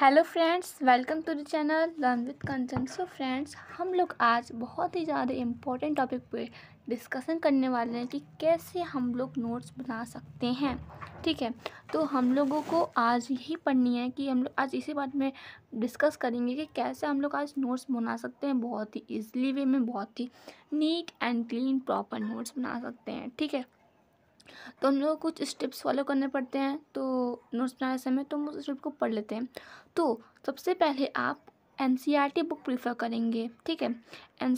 hello friends welcome to the channel learn with Kanchan so friends हम लोग आज बहुत ही ज़्यादा इम्पोर्टेंट टॉपिक पे डिस्कशन करने वाले हैं कि कैसे हम लोग नोट्स बना सकते हैं ठीक है तो हम लोगों को आज यही पढ़नी है कि हम लोग आज इसी बात में डिस्कस करेंगे कि कैसे हम लोग आज नोट्स बना सकते हैं बहुत ही ईजिली वे में बहुत ही neat and clean proper notes बना सकते हैं ठीक है तो हम लोग कुछ स्टेप्स फॉलो करने पड़ते हैं तो नोट्स बनाने समय तो हम उस स्टेप को पढ़ लेते हैं तो सबसे पहले आप एन बुक प्रीफर करेंगे ठीक है एन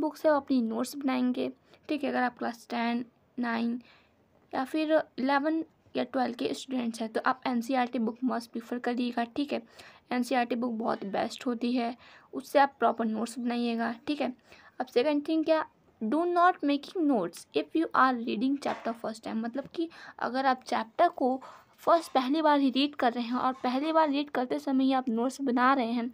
बुक e से आप अपनी नोट्स बनाएंगे ठीक है अगर आप क्लास टेन नाइन या फिर एलेवन या ट्वेल्व के स्टूडेंट्स हैं तो आप एन बुक मस्ट प्रीफर करिएगा ठीक है एन बुक e बहुत बेस्ट होती है उससे आप प्रॉपर नोट्स बनाइएगा ठीक है अब सेकंड थिंग क्या do not making notes if you are reading chapter first time मतलब कि अगर आप चैप्टर को फर्स्ट पहली बार ही रीड कर रहे हैं और पहली बार रीड करते समय ही आप नोट्स बना रहे हैं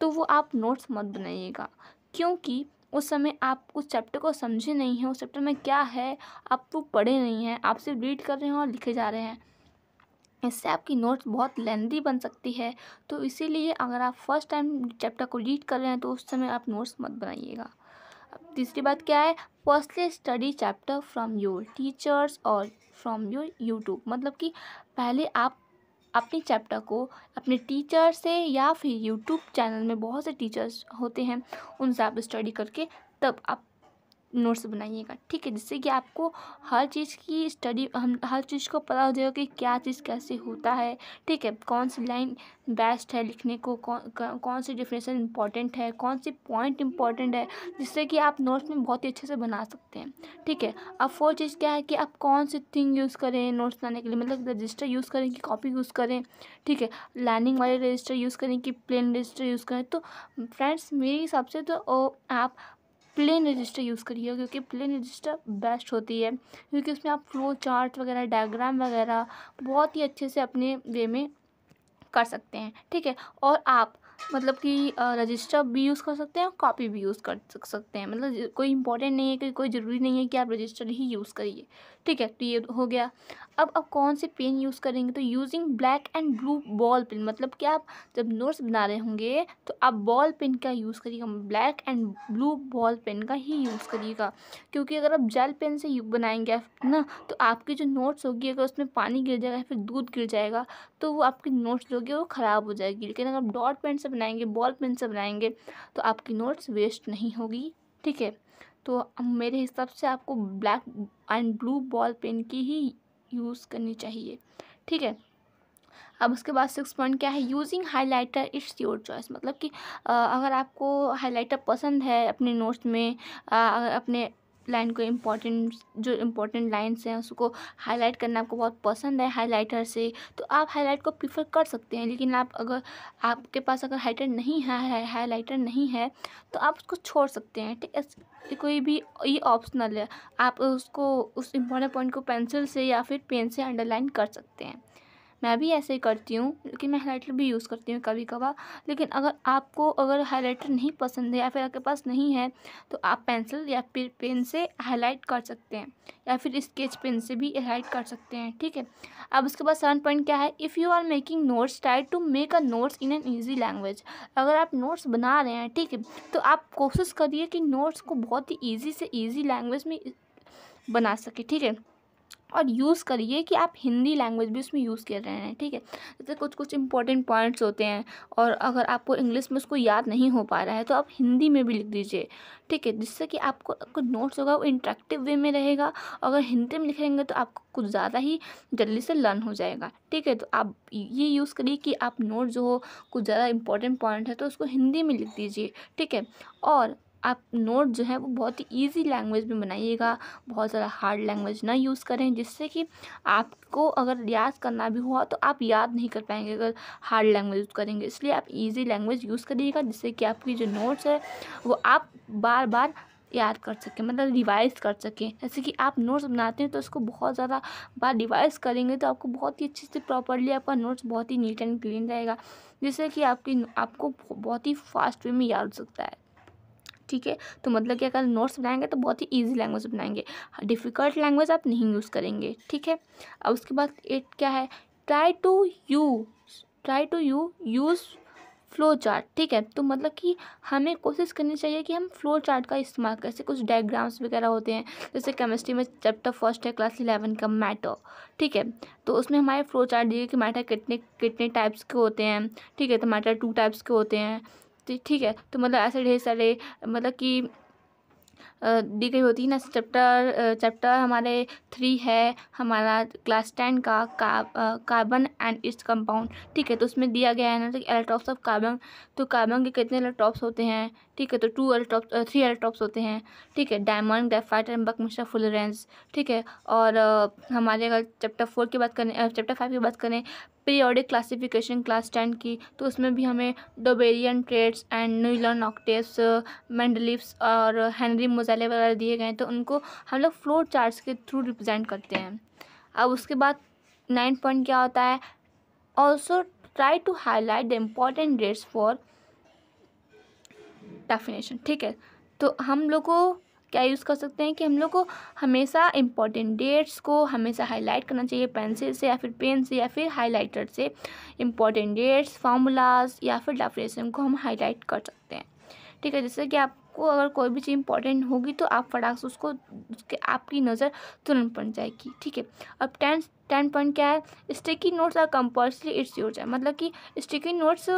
तो वो आप नोट्स मत बनाइएगा क्योंकि उस समय आप उस चैप्टर को समझे नहीं हैं उस चैप्टर में क्या है आप वो पढ़े नहीं हैं आप सिर्फ रीड कर रहे हैं और लिखे जा रहे हैं इससे आपकी नोट्स बहुत लेंदी बन सकती है तो इसीलिए अगर आप फर्स्ट टाइम चैप्टर को रीड कर रहे हैं तो उस समय आप नोट्स मत बनाइएगा तीसरी बात क्या है firstly study chapter from your teachers और फ्रॉम योर यूट्यूब मतलब कि पहले आप अपने चैप्टर को अपने टीचर से या फिर यूट्यूब चैनल में बहुत से टीचर्स होते हैं उनसे आप स्टडी करके तब आप नोट्स बनाइएगा ठीक है जिससे कि आपको हर चीज़ की स्टडी हम हर चीज़ को पता हो जाएगा कि क्या चीज़ कैसे होता है ठीक है कौन सी लाइन बेस्ट है लिखने को कौन कौन सी डिफिनेशन इंपॉर्टेंट है कौन सी पॉइंट इंपॉर्टेंट है जिससे कि आप नोट्स में बहुत ही अच्छे से बना सकते हैं ठीक है अब फोर चीज़ क्या है कि आप कौन सी थिंग यूज़ करें नोट्स बनाने के लिए मतलब रजिस्टर यूज़ करें कि कॉपी यूज़ करें ठीक है लाइनिंग वाले रजिस्टर यूज़ करें कि प्लेन रजिस्टर यूज़ करें तो फ्रेंड्स मेरे हिसाब से तो आप प्लेन रजिस्टर यूज़ करिए क्योंकि प्लेन रजिस्टर बेस्ट होती है क्योंकि उसमें आप फ्लो चार्ट वगैरह डायग्राम वगैरह बहुत ही अच्छे से अपने वे में कर सकते हैं ठीक है और आप मतलब कि रजिस्टर भी यूज़ कर सकते हैं और कॉपी भी यूज़ कर सकते हैं मतलब कोई इंपॉर्टेंट नहीं है कि कोई ज़रूरी नहीं है कि आप रजिस्टर ही यूज़ करिए ठीक है तो ये हो गया अब आप कौन से पेन यूज़ करेंगे तो using black and blue ball pen मतलब कि आप जब नोट्स बना रहे होंगे तो आप बॉल पेन का यूज़ करिएगा black and blue ball pen का ही यूज़ करिएगा क्योंकि अगर आप जेल पेन से बनाएंगे आप ना तो आपकी जो नोट्स होगी अगर उसमें पानी गिर जाएगा या फिर दूध गिर जाएगा तो वो आपकी नोट्स जो होगी वो ख़राब हो जाएगी लेकिन अगर आप डॉट पेन से बनाएंगे बॉल पेन से बनाएंगे तो आपकी नोट्स वेस्ट नहीं होगी ठीक है तो मेरे हिसाब से आपको black and blue ball pen की ही यूज़ करनी चाहिए ठीक है अब उसके बाद सिक्स पॉइंट क्या है using highlighter it's your choice मतलब कि अगर आपको हाइलाइटर पसंद है अपने नोट्स में अगर अपने लाइन को इम्पॉर्टेंट जो इम्पॉर्टेंट लाइन्स हैं उसको हाईलाइट करना आपको बहुत पसंद है हाईलाइटर से तो आप हाईलाइट को प्रीफर कर सकते हैं लेकिन आप अगर आपके पास अगर हाइटर नहीं है हाईलाइटर नहीं है तो आप उसको छोड़ सकते हैं ठीक है कोई भी ये ऑप्शनल है आप उसको उस इम्पॉर्टेंट पॉइंट को पेंसिल से या फिर पेन से अंडरलाइन कर सकते हैं मैं भी ऐसे ही करती हूँ लेकिन मैं हाईलाइटर भी यूज़ करती हूँ कभी कभार लेकिन अगर आपको अगर हाईलाइटर नहीं पसंद है या फिर आपके पास नहीं है तो आप पेंसिल या फिर पेन से हाईलाइट कर सकते हैं या फिर स्केच पेन से भी हाईलाइट कर सकते हैं ठीक है अब उसके बाद सेवन पॉइंट क्या है if you are making notes try to make a notes in an easy language अगर आप नोट्स बना रहे हैं ठीक है तो आप कोशिश करिए कि नोट्स को बहुत ही ईजी से ईजी लैंग्वेज में बना सके ठीक है और यूज़ करिए कि आप हिंदी लैंग्वेज भी उसमें यूज़ कर रहे हैं ठीक है जैसे कुछ कुछ इंपॉर्टेंट पॉइंट्स होते हैं और अगर आपको इंग्लिश में उसको याद नहीं हो पा रहा है तो आप हिंदी में भी लिख दीजिए ठीक है जिससे कि आपको कुछ नोट्स होगा वो इंट्रैक्टिव वे में रहेगा अगर हिंदी में लिखेंगे तो आपको कुछ ज़्यादा ही जल्दी से लर्न हो जाएगा ठीक है तो आप ये यूज़ करिए कि आप नोट जो हो कुछ ज़्यादा इंपॉर्टेंट पॉइंट है तो उसको हिंदी में लिख दीजिए ठीक है और आप नोट जो है वो बहुत ही ईजी लैंग्वेज में बनाइएगा बहुत ज़्यादा हार्ड लैंग्वेज ना यूज़ करें जिससे कि आपको अगर याद करना भी हुआ तो आप याद नहीं कर पाएंगे अगर हार्ड लैंग्वेज यूज़ करेंगे इसलिए आप ईजी लैंग्वेज यूज़ करिएगा जिससे कि आपकी जो नोट्स है वो आप बार बार याद कर सकें मतलब रिवाइज कर सकें जैसे कि आप नोट्स बनाते हैं तो उसको बहुत ज़्यादा बार रिवाइज करेंगे तो आपको बहुत ही अच्छे से प्रॉपरली आपका नोट्स बहुत ही नीट एंड क्लीन रहेगा जिससे कि आपकी आपको बहुत ही फास्ट वे में याद हो सकता है ठीक है तो मतलब कि अगर नोट्स बनाएंगे तो बहुत ही ईजी लैंग्वेज बनाएंगे डिफ़िकल्ट लैंग्वेज आप नहीं यूज़ करेंगे ठीक है अब उसके बाद एट क्या है try to you try to you use flow chart ठीक है तो मतलब कि हमें कोशिश करनी चाहिए कि हम फ्लो चार्ट का इस्तेमाल करें जैसे कुछ डायग्राम्स वगैरह होते हैं जैसे केमिस्ट्री में चैप्टर फर्स्ट है क्लास इलेवन का मैटर ठीक है तो उसमें हमारे फ्लो चार्ट दिए कि मैटर कितने कितने टाइप्स के होते हैं ठीक है तो मैटर टू टाइप्स के होते हैं ठीक है तो मतलब ऐसे ढेर सारे मतलब कि दी गई होती है ना चैप्टर चैप्टर हमारे थ्री है हमारा क्लास टेन का कार्बन एंड इस कंपाउंड ठीक है तो उसमें दिया गया है ना कि एलेट्रॉप्स ऑफ कार्बन तो कार्बन के कितने इलेक्ट्रॉप्स होते हैं ठीक है तो टू एलेट्रॉप थ्री एलेक्ट्रॉप्स होते हैं ठीक है diamond graphite and buckminsterfullerenes ठीक है और हमारे अगर चैप्टर फोर की बात करें चैप्टर फाइव की बात करें पीरियोडिक क्लासिफिकेशन क्लास टेन की तो उसमें भी हमें डोबेरियन ट्रेड्स एंड न्यूलॉन ऑक्टेस मैंडलिप्स और हेनरी मोजा मसाले वगैरह दिए गए तो उनको हम लोग फ्लोर चार्ट के थ्रू रिप्रजेंट करते हैं अब उसके बाद नाइन पॉइंट क्या होता है also try to highlight the important dates for definition ठीक है तो हम लोग को क्या यूज़ कर सकते हैं कि हम लोग को हमेशा इम्पॉर्टेंट डेट्स को हमेशा हाईलाइट करना चाहिए पेंसिल से या फिर पेन से या फिर हाईलाइटर से इम्पॉर्टेंट डेट्स फार्मूलाज या फिर डेफिनेशन को हम हाईलाइट कर सकते हैं ठीक है जैसे कि आप आपको अगर कोई भी चीज़ इंपॉर्टेंट होगी तो आप फटाक से उसको उसके आपकी नज़र तुरंत पड़ जाएगी ठीक है अब टेंथ टेन पॉइंट क्या है sticky notes are compulsory its use है मतलब कि स्टिकी नोट्स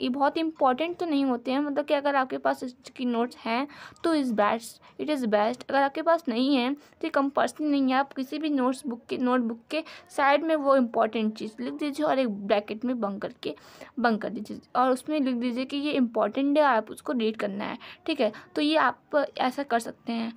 ये बहुत इंपॉर्टेंट तो नहीं होते हैं मतलब कि अगर आपके पास इसकी नोट्स हैं तो is best it is best अगर आपके पास नहीं है तो कंपल्सरी नहीं है आप किसी भी नोट्स बुक के नोटबुक के साइड में वो इंपॉर्टेंट चीज़ लिख दीजिए और एक ब्रैकेट में बंक करके बंक कर दीजिए और उसमें लिख दीजिए कि ये इंपॉर्टेंट है आप उसको रीड करना है ठीक है तो ये आप ऐसा कर सकते हैं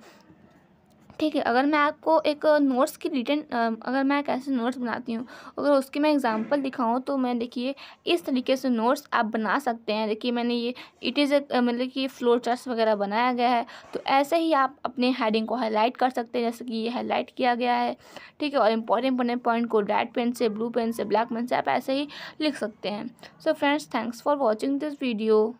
ठीक है अगर मैं आपको एक नोट्स की रिटर्न अगर मैं कैसे नोट्स बनाती हूँ अगर उसकी मैं एग्जांपल दिखाऊँ तो मैं देखिए इस तरीके से नोट्स आप बना सकते हैं देखिए मैंने ये इट इज़ मतलब कि फ्लोर चार्ट वगैरह बनाया गया है तो ऐसे ही आप अपने हेडिंग को हाईलाइट कर सकते हैं जैसे कि ये हाईलाइट किया गया है ठीक है और इम्पॉर्टेंट बने पॉइंट को रेड पेन से ब्लू पेन से ब्लैक पेन से आप ऐसे ही लिख सकते हैं so friends thanks for watching this video